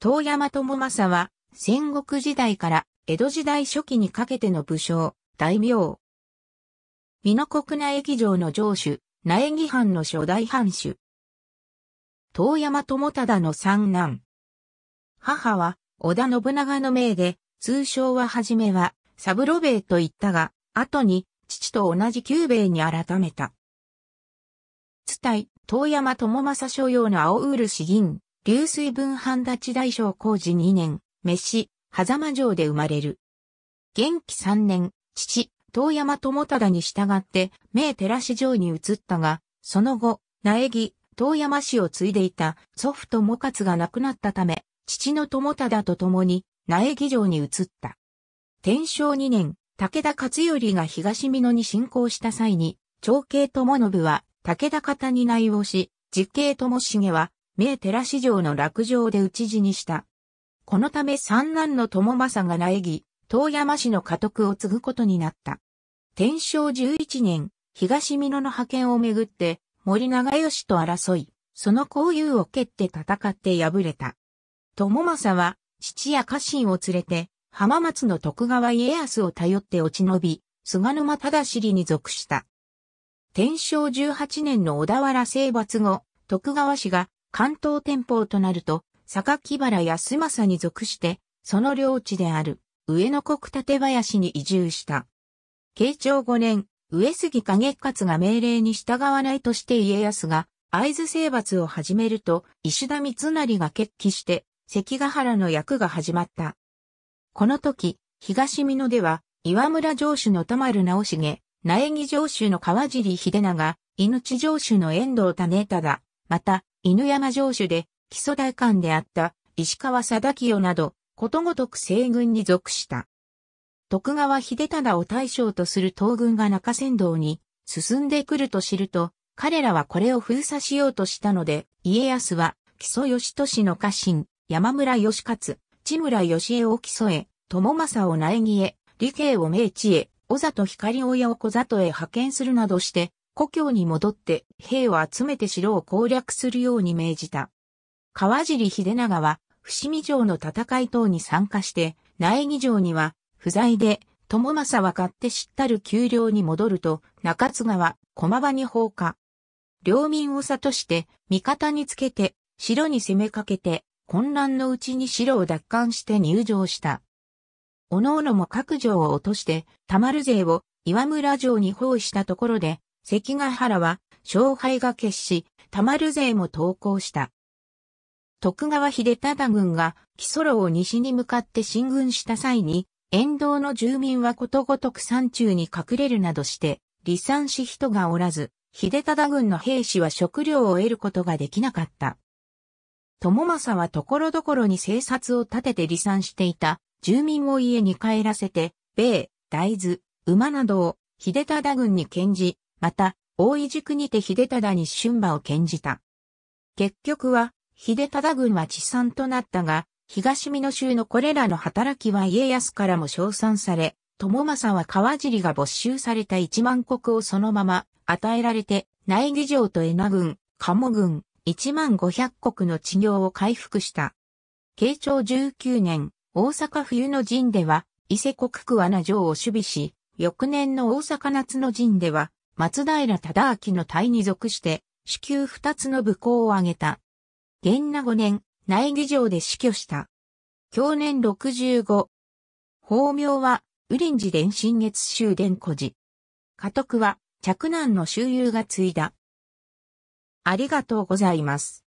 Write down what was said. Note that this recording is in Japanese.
遠山智政は、戦国時代から江戸時代初期にかけての武将、大名。美濃国内議城の城主、苗木藩の初代藩主。遠山智忠の三男。母は、織田信長の命で、通称ははじめは、サブロベイと言ったが、後に、父と同じ久兵衛に改めた。伝い、遠山智政所用の青ウール詩吟。流水分半立ち大小工事2年、飯、狭間城で生まれる。元気3年、父、遠山智忠に従って、名寺市城に移ったが、その後、苗木、遠山氏を継いでいた祖父友勝が亡くなったため、父の智忠と共に苗木城に移った。天正2年、武田勝頼が東美濃に侵攻した際に、長兄友信は武田方に内応し、実兄友重は名寺市場の落城で討ち死にした。このため三男の友政が苗木、遠山市の家督を継ぐことになった。天正十一年、東美濃の派遣をめぐって森長吉と争い、その交友を蹴って戦って敗れた。友政は父や家臣を連れて浜松の徳川家康を頼って落ち延び、菅沼忠尻に属した。天正十八年の小田原征伐後、徳川氏が関東天保となると、榊原康政に属して、その領地である、上野国立林に移住した。慶長5年、上杉景勝が命令に従わないとして家康が、会津征伐を始めると、石田三成が決起して、関ヶ原の役が始まった。この時、東美濃では、岩村城主の田丸直重、苗木城主の川尻秀長、命城主の遠藤種忠、また、犬山城主で基礎大官であった石川貞清など、ことごとく西軍に属した。徳川秀忠を大将とする東軍が中山道に進んでくると知ると、彼らはこれを封鎖しようとしたので、家康は木曽義俊の家臣、山村義勝、千村義江を木曽へ、友政を苗木へ、理系を明治へ、小里光親を小里へ派遣するなどして、故郷に戻って兵を集めて城を攻略するように命じた。川尻秀長は伏見城の戦い等に参加して、苗木城には不在で、友政は勝手知ったる丘陵に戻ると、中津川、駒場に放火。領民を諭して、味方につけて、城に攻めかけて、混乱のうちに城を奪還して入城した。おのおのも各城を落として、たまる勢を岩村城に包囲したところで、関ヶ原は勝敗が決し、溜まる勢も投降した。徳川秀忠軍が木曽を西に向かって進軍した際に、沿道の住民はことごとく山中に隠れるなどして、離散し人がおらず、秀忠軍の兵士は食料を得ることができなかった。友政はところどころに生殺を立てて離散していた住民を家に帰らせて、米、大豆、馬などを秀忠軍に献じ、また、大井宿にて秀忠に春馬を献じた。結局は、秀忠軍は地産となったが、東美濃州のこれらの働きは家康からも称賛され、友政は川尻が没収された一万国をそのまま与えられて、内木城と江名軍、鴨軍、一万五百国の治療を回復した。慶長19年、大阪冬の陣では、伊勢国桑名城を守備し、翌年の大阪夏の陣では、松平忠明の隊に属して、子宮二つの武功を挙げた。元那五年、内儀城で死去した。去年六十五。法名は、ウリンジ伝新月終伝古寺。家督は、嫡男の周遊が継いだ。ありがとうございます。